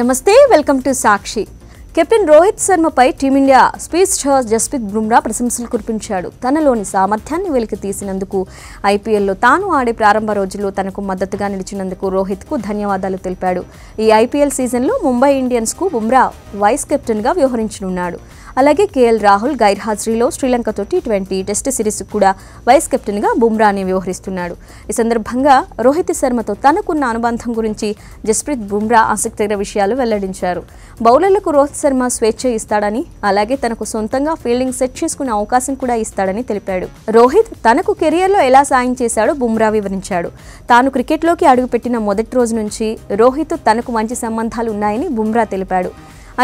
నమస్తే welcome to Sakshi captain Rohit శర్మపై team India స్పీస్ చార్జ్ జస్ప్రీత్ బుమ్రా ప్రశంసలు కురిపించాడు తనలోని సామర్థ్యాన్ని వెలికి తీసినందుకు ఐపీఎల్లో తాను ఆడే ప్రారంభ రోజుల్లో తనకు మద్దతుగా నిలిచినందుకు రోహిత్కు ధన్యవాదాలు తెలిపాడు ఈ ఐపీఎల్ సీజన్లో ముంబై ఇండియన్స్కు బుమ్రా వైస్ కెప్టెన్గా వ్యవహరించనున్నాడు అలాగే కేఎల్ రాహుల్ గైర్హాజరీలో శ్రీలంకతో టీ ట్వంటీ టెస్ట్ సిరీస్ కూడా వైస్ కెప్టెన్గా బుమ్రాని వ్యవహరిస్తున్నాడు ఈ సందర్భంగా రోహిత్ శర్మతో తనకున్న అనుబంధం గురించి జస్ప్రీత్ బుమ్రా ఆసక్తికర విషయాలు వెల్లడించారు బౌలర్లకు రోహిత్ శర్మ స్వేచ్ఛ ఇస్తాడని అలాగే తనకు సొంతంగా ఫీల్డింగ్ సెట్ చేసుకునే అవకాశం కూడా ఇస్తాడని తెలిపాడు రోహిత్ తనకు కెరియర్లో ఎలా సాయం చేశాడో బుమ్రా వివరించాడు తాను క్రికెట్లోకి అడుగుపెట్టిన మొదటి రోజు నుంచి రోహిత్ తనకు మంచి సంబంధాలు ఉన్నాయని బుమ్రా తెలిపాడు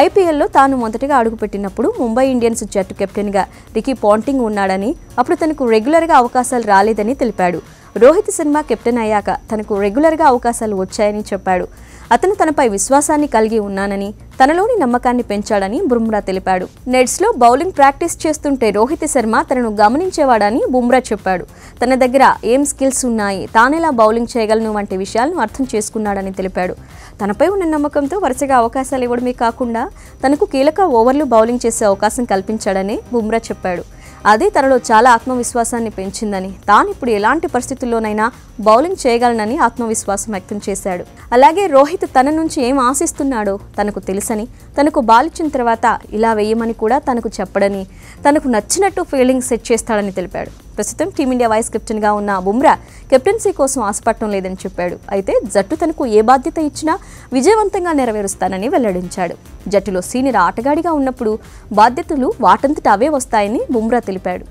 ఐపీఎల్లో తాను మొదటగా అడుగుపెట్టినప్పుడు ముంబై ఇండియన్స్ జట్టు కెప్టెన్గా రికీ పాంటింగ్ ఉన్నాడని అప్పుడు తనకు రెగ్యులర్గా అవకాశాలు రాలేదని తెలిపాడు రోహిత్ శర్మ కెప్టెన్ అయ్యాక తనకు రెగ్యులర్గా అవకాశాలు వచ్చాయని చెప్పాడు అతను తనపై విశ్వాసాన్ని కలిగి ఉన్నానని తనలోని నమ్మకాన్ని పెంచాడని బుమ్రా తెలిపాడు నెట్స్లో బౌలింగ్ ప్రాక్టీస్ చేస్తుంటే రోహిత్ శర్మ తనను గమనించేవాడని బుమ్రా చెప్పాడు తన దగ్గర ఏం స్కిల్స్ ఉన్నాయి తానెలా బౌలింగ్ చేయగలను వంటి విషయాలను అర్థం చేసుకున్నాడని తెలిపాడు తనపై ఉన్న నమ్మకంతో వరుసగా అవకాశాలు ఇవ్వడమే కాకుండా తనకు కీలక ఓవర్లు బౌలింగ్ చేసే అవకాశం కల్పించాడని బుమ్రా చెప్పాడు అది తనలో చాలా ఆత్మవిశ్వాసాన్ని పెంచిందని తాను ఇప్పుడు ఎలాంటి పరిస్థితుల్లోనైనా బౌలింగ్ చేయగలనని ఆత్మవిశ్వాసం వ్యక్తం చేశాడు అలాగే రోహిత్ తన నుంచి ఏం ఆశిస్తున్నాడో తనకు తెలుసని తనకు బాలిచ్చిన తర్వాత ఇలా వేయమని కూడా తనకు చెప్పడని తనకు నచ్చినట్టు ఫీల్డింగ్ సెట్ చేస్తాడని తెలిపాడు ప్రస్తుతం టీమిండియా వైస్ కెప్టెన్గా ఉన్న బుమ్రా కెప్టెన్సీ కోసం ఆశపడటం లేదని చెప్పాడు అయితే జట్టు తనకు ఏ బాధ్యత ఇచ్చినా విజయవంతంగా నెరవేరుస్తానని వెల్లడించాడు జట్టులో సీనియర్ ఆటగాడిగా ఉన్నప్పుడు బాధ్యతలు వాటంతట అవే వస్తాయని బుమ్రా తెలిపాడు